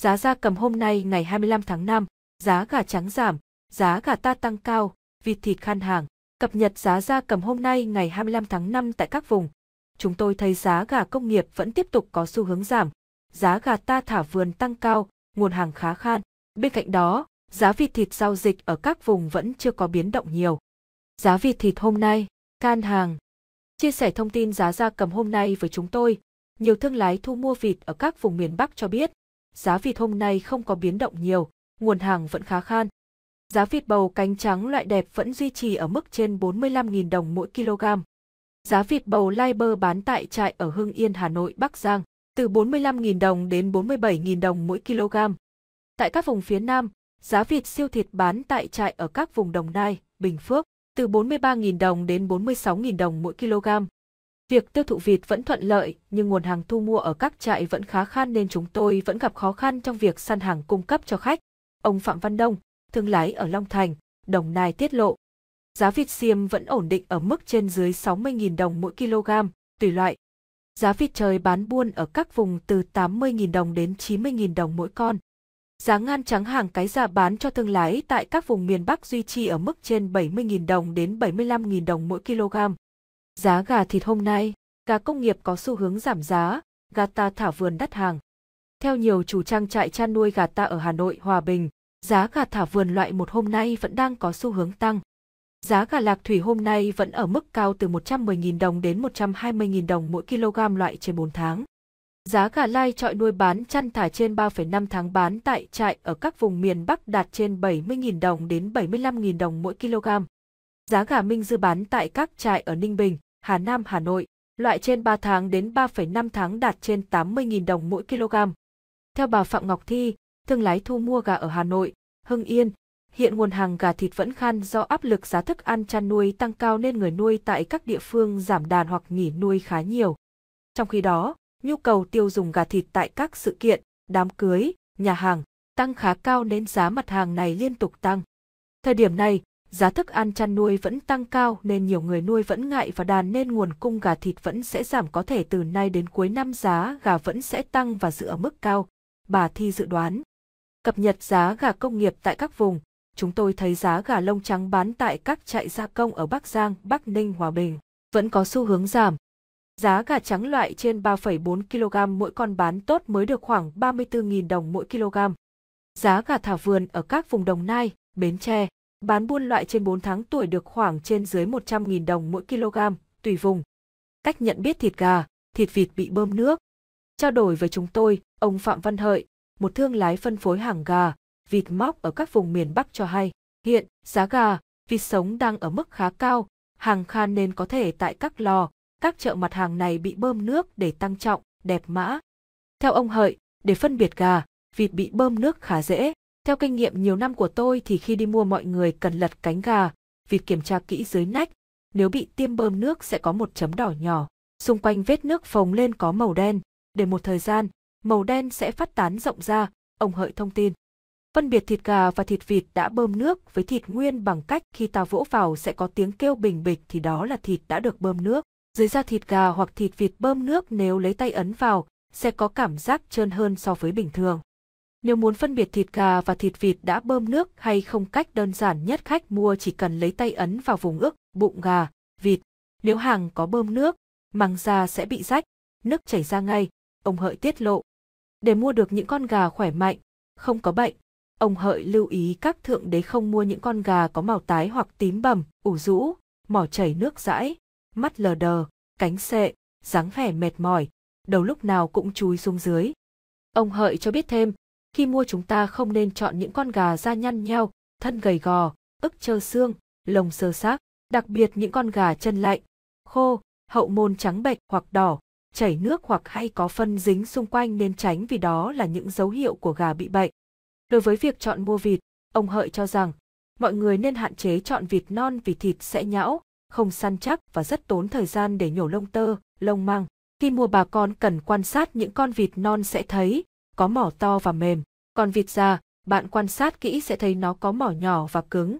Giá da cầm hôm nay ngày 25 tháng 5, giá gà trắng giảm, giá gà ta tăng cao, vịt thịt khan hàng. Cập nhật giá da cầm hôm nay ngày 25 tháng 5 tại các vùng. Chúng tôi thấy giá gà công nghiệp vẫn tiếp tục có xu hướng giảm. Giá gà ta thả vườn tăng cao, nguồn hàng khá khan. Bên cạnh đó, giá vịt thịt giao dịch ở các vùng vẫn chưa có biến động nhiều. Giá vịt thịt hôm nay, can hàng. Chia sẻ thông tin giá da cầm hôm nay với chúng tôi, nhiều thương lái thu mua vịt ở các vùng miền Bắc cho biết, giá vịt hôm nay không có biến động nhiều, nguồn hàng vẫn khá khan. Giá vịt bầu cánh trắng loại đẹp vẫn duy trì ở mức trên 45.000 đồng mỗi kg. Giá vịt bầu lai bơ bán tại trại ở Hưng Yên, Hà Nội, Bắc Giang, từ 45.000 đồng đến 47.000 đồng mỗi kg. Tại các vùng phía Nam, giá vịt siêu thịt bán tại trại ở các vùng Đồng Nai, Bình Phước, từ 43.000 đồng đến 46.000 đồng mỗi kg. Việc tiêu thụ vịt vẫn thuận lợi, nhưng nguồn hàng thu mua ở các trại vẫn khá khan nên chúng tôi vẫn gặp khó khăn trong việc săn hàng cung cấp cho khách. Ông Phạm Văn Đông, thương lái ở Long Thành, Đồng Nai tiết lộ. Giá vịt xiêm vẫn ổn định ở mức trên dưới 60.000 đồng mỗi kg, tùy loại. Giá vịt trời bán buôn ở các vùng từ 80.000 đồng đến 90.000 đồng mỗi con. Giá ngan trắng hàng cái ra bán cho thương lái tại các vùng miền Bắc duy trì ở mức trên 70.000 đồng đến 75.000 đồng mỗi kg. Giá gà thịt hôm nay, gà công nghiệp có xu hướng giảm giá, gà ta thả vườn đắt hàng. Theo nhiều chủ trang trại chăn nuôi gà ta ở Hà Nội, Hòa Bình, giá gà thả vườn loại một hôm nay vẫn đang có xu hướng tăng. Giá gà lạc thủy hôm nay vẫn ở mức cao từ 110.000 đồng đến 120.000 đồng mỗi kg loại trên 4 tháng. Giá gà lai trọi nuôi bán chăn thả trên 3,5 tháng bán tại trại ở các vùng miền Bắc đạt trên 70.000 đồng đến 75.000 đồng mỗi kg. Giá gà minh dư bán tại các trại ở Ninh Bình, Hà Nam Hà Nội, loại trên 3 tháng đến 3,5 tháng đạt trên 80.000 đồng mỗi kg. Theo bà Phạm Ngọc Thi, thương lái thu mua gà ở Hà Nội, Hưng Yên, hiện nguồn hàng gà thịt vẫn khan do áp lực giá thức ăn chăn nuôi tăng cao nên người nuôi tại các địa phương giảm đàn hoặc nghỉ nuôi khá nhiều. Trong khi đó, nhu cầu tiêu dùng gà thịt tại các sự kiện, đám cưới, nhà hàng tăng khá cao nên giá mặt hàng này liên tục tăng. Thời điểm này, Giá thức ăn chăn nuôi vẫn tăng cao nên nhiều người nuôi vẫn ngại và đàn nên nguồn cung gà thịt vẫn sẽ giảm có thể từ nay đến cuối năm giá gà vẫn sẽ tăng và giữ ở mức cao, bà Thi dự đoán. Cập nhật giá gà công nghiệp tại các vùng, chúng tôi thấy giá gà lông trắng bán tại các trại gia công ở Bắc Giang, Bắc Ninh, Hòa Bình vẫn có xu hướng giảm. Giá gà trắng loại trên 3,4 kg mỗi con bán tốt mới được khoảng 34.000 đồng mỗi kg. Giá gà thả vườn ở các vùng Đồng Nai, Bến Tre, Bán buôn loại trên 4 tháng tuổi được khoảng trên dưới 100.000 đồng mỗi kg, tùy vùng. Cách nhận biết thịt gà, thịt vịt bị bơm nước. Trao đổi với chúng tôi, ông Phạm Văn Hợi, một thương lái phân phối hàng gà, vịt móc ở các vùng miền Bắc cho hay, hiện giá gà, vịt sống đang ở mức khá cao, hàng khan nên có thể tại các lò, các chợ mặt hàng này bị bơm nước để tăng trọng, đẹp mã. Theo ông Hợi, để phân biệt gà, vịt bị bơm nước khá dễ, theo kinh nghiệm nhiều năm của tôi thì khi đi mua mọi người cần lật cánh gà, vì kiểm tra kỹ dưới nách, nếu bị tiêm bơm nước sẽ có một chấm đỏ nhỏ, xung quanh vết nước phồng lên có màu đen, để một thời gian, màu đen sẽ phát tán rộng ra, ông Hợi thông tin. Phân biệt thịt gà và thịt vịt đã bơm nước với thịt nguyên bằng cách khi ta vỗ vào sẽ có tiếng kêu bình bịch thì đó là thịt đã được bơm nước. Dưới da thịt gà hoặc thịt vịt bơm nước nếu lấy tay ấn vào sẽ có cảm giác trơn hơn so với bình thường. Nếu muốn phân biệt thịt gà và thịt vịt đã bơm nước hay không cách đơn giản nhất khách mua chỉ cần lấy tay ấn vào vùng ức, bụng gà, vịt. Nếu hàng có bơm nước, màng da sẽ bị rách, nước chảy ra ngay, ông Hợi tiết lộ. Để mua được những con gà khỏe mạnh, không có bệnh, ông Hợi lưu ý các thượng đế không mua những con gà có màu tái hoặc tím bầm, ủ rũ, mỏ chảy nước dãi, mắt lờ đờ, cánh sệ, dáng vẻ mệt mỏi, đầu lúc nào cũng chúi xuống dưới. Ông Hợi cho biết thêm, khi mua chúng ta không nên chọn những con gà da nhăn nheo, thân gầy gò, ức trơ xương, lồng sơ xác, đặc biệt những con gà chân lạnh, khô, hậu môn trắng bệch hoặc đỏ, chảy nước hoặc hay có phân dính xung quanh nên tránh vì đó là những dấu hiệu của gà bị bệnh. Đối với việc chọn mua vịt, ông Hợi cho rằng mọi người nên hạn chế chọn vịt non vì thịt sẽ nhão, không săn chắc và rất tốn thời gian để nhổ lông tơ, lông măng. Khi mua bà con cần quan sát những con vịt non sẽ thấy có mỏ to và mềm, còn vịt già, bạn quan sát kỹ sẽ thấy nó có mỏ nhỏ và cứng,